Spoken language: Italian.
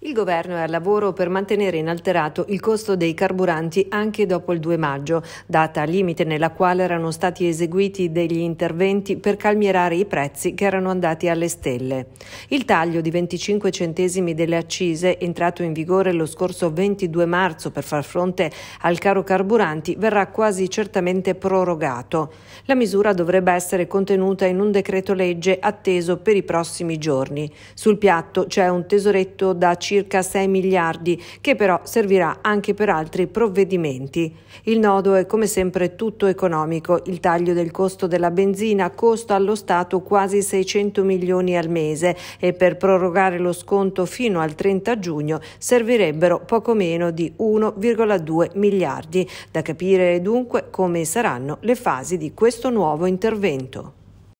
Il governo è al lavoro per mantenere inalterato il costo dei carburanti anche dopo il 2 maggio, data limite nella quale erano stati eseguiti degli interventi per calmierare i prezzi che erano andati alle stelle. Il taglio di 25 centesimi delle accise, entrato in vigore lo scorso 22 marzo per far fronte al caro carburanti, verrà quasi certamente prorogato. La misura dovrebbe essere contenuta in un decreto legge atteso per i prossimi giorni. Sul piatto c'è un tesoretto da circa 6 miliardi, che però servirà anche per altri provvedimenti. Il nodo è come sempre tutto economico. Il taglio del costo della benzina costa allo Stato quasi 600 milioni al mese e per prorogare lo sconto fino al 30 giugno servirebbero poco meno di 1,2 miliardi. Da capire dunque come saranno le fasi di questo nuovo intervento.